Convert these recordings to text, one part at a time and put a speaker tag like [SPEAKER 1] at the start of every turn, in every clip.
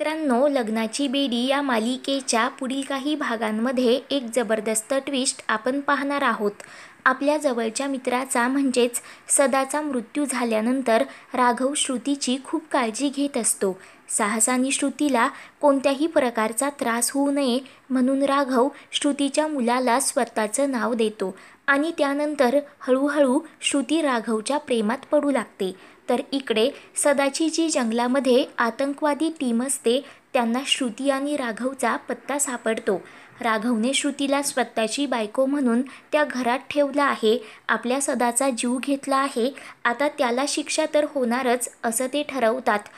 [SPEAKER 1] मित्रांनो लग्नाची बेडी या मालिकेच्या पुढील काही भागांमध्ये एक जबरदस्त ट्विस्ट आपण पाहणार आहोत आपल्या जवळच्या मित्राचा म्हणजेच सदाचा मृत्यू झाल्यानंतर राघव श्रुतीची खूप काळजी घेत असतो साहसानी श्रुतीला कोणत्याही प्रकारचा त्रास होऊ नये म्हणून राघव श्रुतीच्या मुलाला स्वतःचं नाव देतो आणि त्यानंतर हळूहळू श्रुती राघवच्या प्रेमात पडू लागते तर इकडे सदाची जी जंगलामध्ये आतंकवादी टीम असते त्यांना श्रुती आणि राघवचा पत्ता सापडतो राघवने श्रुतीला स्वतःची बायको म्हणून त्या घरात ठेवलं आहे आपल्या सदाचा जीव घेतला आहे आता त्याला शिक्षा तर होणारच असं ते ठरवतात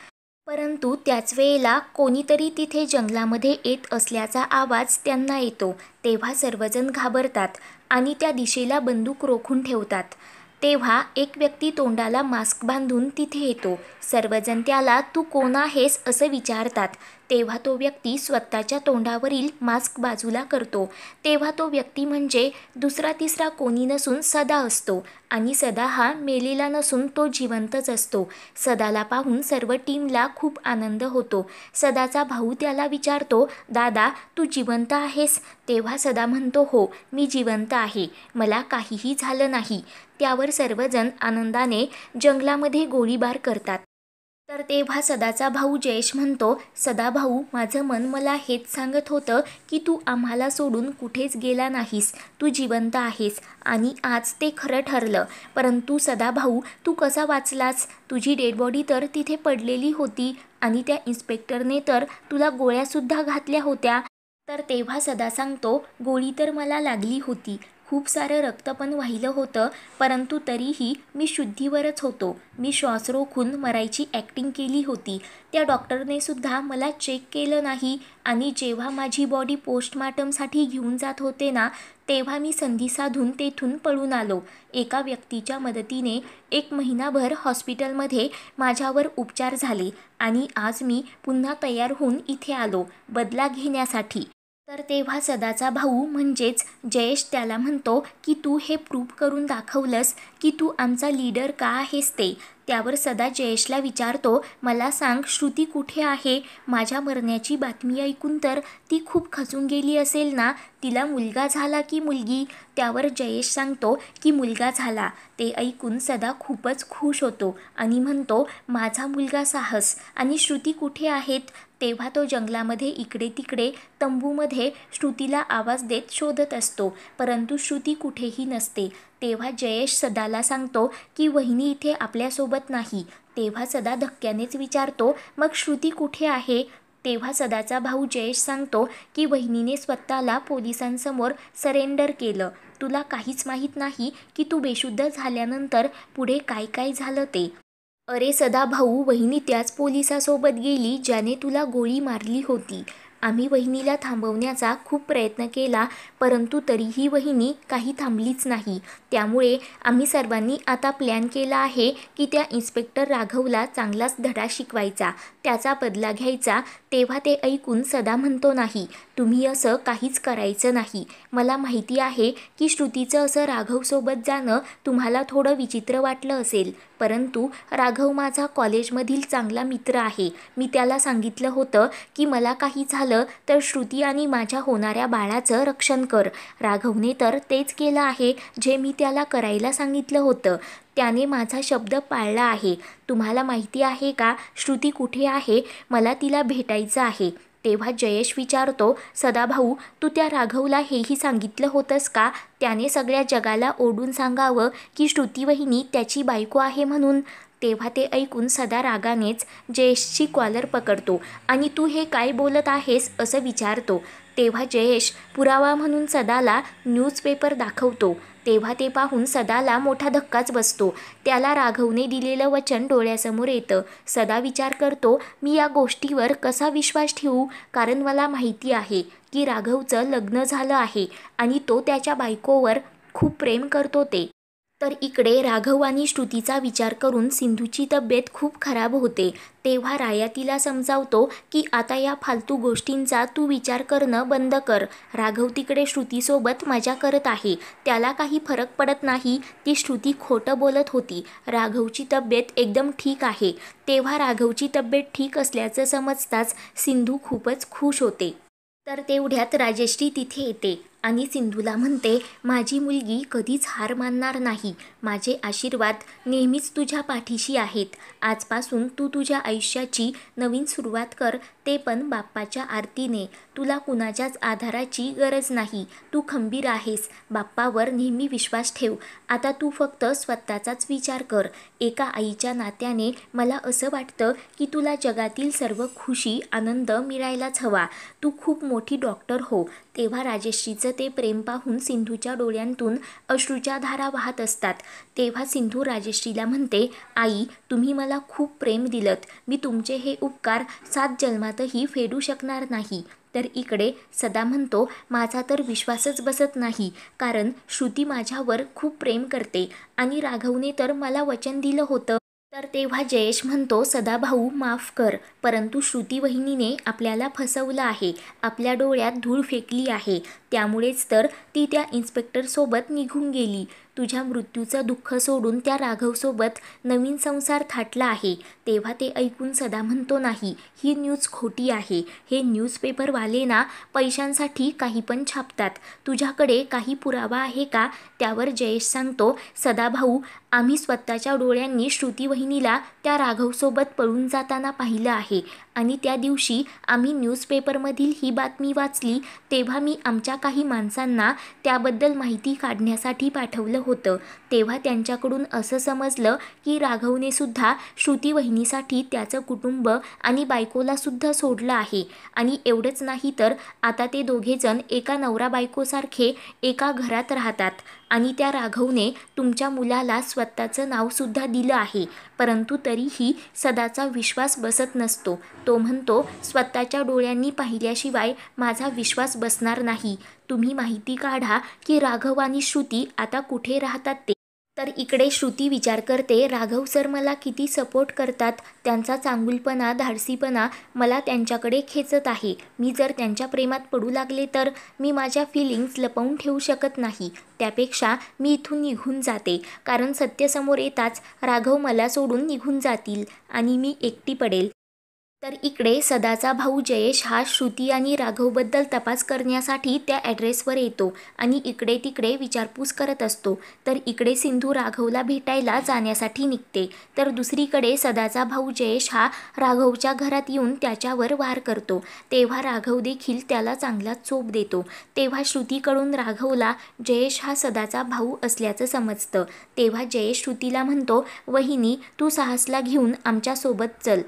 [SPEAKER 1] परंतु त्याच वेळेला कोणीतरी तिथे जंगलामध्ये येत असल्याचा आवाज त्यांना येतो तेव्हा सर्वजण घाबरतात आणि त्या दिशेला बंदूक रोखून ठेवतात तेव्हा एक व्यक्ती तोंडाला मास्क बांधून तिथे येतो सर्वजण त्याला तू कोण आहेस असं विचारतात तेव्हा तो व्यक्ती स्वतःच्या तोंडावरील मास्क बाजूला करतो तेव्हा तो व्यक्ती म्हणजे दुसरा तिसरा कोणी नसून सदा असतो आणि सदा हा मेलेला नसून तो जिवंतच असतो सदाला पाहून सर्व टीमला खूप आनंद होतो सदाचा भाऊ त्याला विचारतो दादा तू जिवंत आहेस तेव्हा सदा म्हणतो हो मी जिवंत आहे मला काहीही झालं नाही त्यावर सर्वजण आनंदाने जंगलामध्ये गोळीबार करतात तर तेव्हा सदाचा भाऊ जयेश म्हणतो सदा भाऊ माझं मन मला हेच सांगत होतं की तू आम्हाला सोडून कुठेच गेला नाहीस तू जिवंत आहेस आणि आज ते खरं ठरलं परंतु सदा भाऊ तू कसा वाचलास तुझी डेड बॉडी तर तिथे पडलेली होती आणि त्या इन्स्पेक्टरने तर तुला गोळ्यासुद्धा घातल्या होत्या तर तेव्हा सदा सांगतो गोळी तर मला लागली होती खूप सारं रक्त पण वाहिलं होतं परंतु तरीही मी शुद्धीवरच होतो मी श्वास रोखून मरायची ॲक्टिंग केली होती त्या डॉक्टरने सुद्धा मला चेक केलं नाही आणि जेव्हा माझी बॉडी पोस्टमार्टमसाठी घेऊन जात होते ना तेव्हा मी संधी साधून तेथून पळून आलो एका व्यक्तीच्या मदतीने एक महिनाभर हॉस्पिटलमध्ये माझ्यावर उपचार झाले आणि आज मी पुन्हा तयार होऊन इथे आलो बदला घेण्यासाठी तर तेव्हा सदाचा भाऊ म्हणजेच जयेश त्याला म्हणतो की तू हे प्रूव्ह करून दाखवलंस की तू आमचा लीडर का आहेस ते त्यावर सदा जयेशला विचारतो मला सांग श्रुती कुठे आहे माझ्या मरण्याची बातमी ऐकून तर ती खूप खचून गेली असेल ना तिला मुलगा झाला की मुलगी त्यावर जयेश सांगतो की मुलगा झाला ते ऐकून सदा खूपच खुश होतो आणि म्हणतो माझा मुलगा साहस आणि श्रुती कुठे आहेत तेव्हा तो जंगलामध्ये इकडे तिकडे तंबूमध्ये श्रुतीला आवाज देत शोधत असतो परंतु श्रुती कुठेही नसते तेव्हा जयेश सदाला सांगतो की वहिनी इथे आपल्यासोबत नाही तेव्हा सदा धक्क्यानेच विचारतो मग श्रुती कुठे आहे तेव्हा सदाचा भाऊ जयेश सांगतो की वहिनीने स्वतःला पोलिसांसमोर सरेंडर केलं तुला काहीच माहीत नाही की तू बेशुद्ध झाल्यानंतर पुढे काय काय झालं ते अरे सदा भाऊ वहिनी त्याच पोलिसासोबत गेली ज्याने तुला गोळी मारली होती आम्ही वहिनीला थांबवण्याचा खूप प्रयत्न केला परंतु तरीही वहिनी काही थांबलीच नाही त्यामुळे आम्ही सर्वांनी आता प्लॅन केला आहे की त्या इन्स्पेक्टर राघवला चांगलाच धडा शिकवायचा त्याचा बदला घ्यायचा तेव्हा ते ऐकून सदा म्हणतो नाही तुम्ही असं काहीच करायचं नाही मला माहिती आहे की श्रुतीचं असं राघवसोबत जाणं तुम्हाला थोडं विचित्र वाटलं असेल परंतु राघव माझा कॉलेजमधील चांगला मित्र आहे मी त्याला सांगितलं होतं की मला काही झालं तर श्रुती आणि माझ्या होणाऱ्या बाळाचं रक्षण कर राघवने तर तेच केलं आहे जे मी त्याला करायला सांगितलं होतं त्याने माझा शब्द पाळला आहे तुम्हाला माहिती आहे का श्रुती कुठे आहे मला तिला भेटायचं आहे तेव्हा जयेश विचारतो सदाभाऊ तू त्या राघवला हेही सांगितलं होतंस का त्याने सगळ्या जगाला ओढून सांगावं की श्रुतीवहिनी त्याची बायको आहे म्हणून तेव्हा ते ऐकून सदा रागानेच जयेशची कॉलर पकडतो आणि तू हे काय बोलत आहेस असं विचारतो तेव्हा जयेश पुरावा म्हणून सदाला न्यूजपेपर दाखवतो तेव्हा ते पाहून सदाला मोठा धक्काच बसतो त्याला राघवने दिलेलं वचन डोळ्यासमोर येतं सदा विचार करतो मी या गोष्टीवर कसा विश्वास ठेवू कारण मला माहिती आहे की राघवचं लग्न झालं आहे आणि तो त्याच्या बायकोवर खूप प्रेम करतो ते तर इकडे राघव आणि श्रुतीचा विचार करून सिंधूची तब्येत खूप खराब होते तेव्हा राया तिला समजावतो की आता या फालतू गोष्टींचा तू विचार करणं बंद कर राघव तिकडे श्रुतीसोबत मजा करत आहे त्याला काही फरक पडत नाही ती श्रुती खोटं बोलत होती राघवची तब्येत एकदम ठीक आहे तेव्हा राघवची तब्येत ठीक असल्याचं समजताच सिंधू खूपच खुश होते तर तेवढ्यात राजेश्री तिथे येते आणि सिंधूला म्हणते माझी मुलगी कधीच हार मानणार नाही माझे आशीर्वाद नेहमीच तुझ्या पाठीशी आहेत आजपासून तू तुझ्या आयुष्याची नवीन सुरुवात कर ते पण बाप्पाच्या आरतीने तुला कुणाच्याच आधाराची गरज नाही तू खंबीर आहेस बाप्पावर नेहमी विश्वास ठेव आता तू फक्त स्वतःचाच विचार कर एका आईच्या नात्याने मला असं वाटतं की तुला जगातील सर्व खुशी आनंद मिळायलाच हवा तू खूप मोठी डॉक्टर हो तेव्हा राजेश्रीचं ते प्रेम पाहून सिंधूच्या डोळ्यांतून अश्रूच्या धारा वाहत असतात तेव्हा सिंधू राजेश्रीला म्हणते आई तुम्ही मला खूप प्रेम दिलत मी तुमचे हे उपकार सात जन्मातही फेडू शकणार नाही तर इकडे सदा म्हणतो माझा तर विश्वासच बसत नाही कारण श्रुती माझ्यावर खूप प्रेम करते आणि राघवने तर मला वचन दिलं होतं तर तेव्हा जयेश म्हणतो सदाभाऊ माफ कर परंतु श्रुती वहिनीने आपल्याला फसवलं आहे आपल्या डोळ्यात धूळ फेकली आहे त्यामुळेच तर ती त्या इन्स्पेक्टरसोबत निघून गेली तुझ्या मृत्यूचं दुःख सोडून त्या राघवसोबत नवीन संसार थाटला आहे तेव्हा ते ऐकून सदा म्हणतो नाही ही न्यूज खोटी आहे हे न्यूजपेपरवाले ना पैशांसाठी काही पण छापतात तुझ्याकडे काही पुरावा आहे का त्यावर जयेश सांगतो सदाभाऊ आम्ही स्वतःच्या डोळ्यांनी श्रुतीवहिनीला त्या राघवसोबत पळून जाताना पाहिलं आहे आणि त्या दिवशी आम्ही न्यूजपेपरमधील ही बातमी वाचली तेव्हा मी आमच्या काही माणसांना त्याबद्दल माहिती काढण्यासाठी पाठवलं होतं तेव्हा त्यांच्याकडून असं समजलं की राघवने सुद्धा श्रुती वहिनीसाठी त्याचं कुटुंब आणि बायकोला सुद्धा सोडलं आहे आणि एवढंच नाही तर आता ते दोघेजण एका नवरा बायकोसारखे एका घरात राहतात आणि त्या राघवने तुमच्या मुलाला स्वतःचं नावसुद्धा दिलं आहे परंतु तरीही सदाचा विश्वास बसत नसतो तो म्हणतो स्वतःच्या डोळ्यांनी पाहिल्याशिवाय माझा विश्वास बसणार नाही तुम्ही माहिती काढा की राघव आणि श्रुती आता कुठे राहतात ते तर इकडे श्रुती विचार करते राघव सर मला किती सपोर्ट करतात त्यांचा चांगुलपणा धाडसीपणा मला त्यांच्याकडे खेचत आहे मी जर त्यांच्या प्रेमात पडू लागले तर मी माझ्या फिलिंग्स लपवून ठेवू शकत नाही त्यापेक्षा मी इथून निघून जाते कारण सत्यसमोर येताच राघव मला सोडून निघून जातील आणि मी एकटी पडेल तर इकडे सदाचा भाऊ जयेश हा श्रुती आणि राघवबद्दल तपास करण्यासाठी त्या ॲड्रेसवर येतो आणि इकडे तिकडे विचारपूस करत असतो तर इकडे सिंधू राघवला भेटायला जाण्यासाठी निघते तर दुसरीकडे सदाचा भाऊ जयेश हा राघवच्या घरात येऊन त्याच्यावर वार करतो तेव्हा राघव देखील त्याला चांगला चोप देतो तेव्हा श्रुतीकडून राघवला जयेश हा सदाचा भाऊ असल्याचं समजतं तेव्हा जयेश श्रुतीला म्हणतो वहिनी तू साहसला घेऊन आमच्यासोबत चल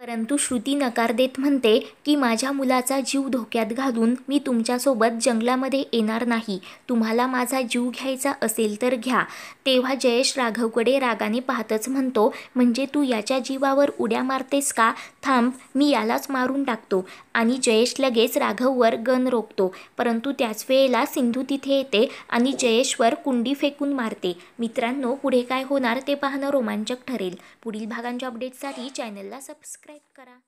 [SPEAKER 1] परंतु श्रुती नकार देत म्हणते की माझ्या मुलाचा जीव धोक्यात घालून मी तुमच्यासोबत जंगलामध्ये येणार नाही तुम्हाला माझा जीव घ्यायचा असेल तर घ्या तेव्हा जयेश राघवकडे रागाने पाहतच म्हणतो म्हणजे तू याच्या जीवावर उड्या मारतेस का थांब मी यालाच मारून टाकतो आणि जयेश लगेच राघववर गन रोखतो परंतु त्याच वेळेला सिंधू तिथे येते आणि जयेशवर कुंडी फेकून मारते मित्रांनो पुढे काय होणार ते पाहणं रोमांचक ठरेल पुढील भागांच्या अपडेटसाठी चॅनलला सबस्क्राईब सबस्क्राईब करा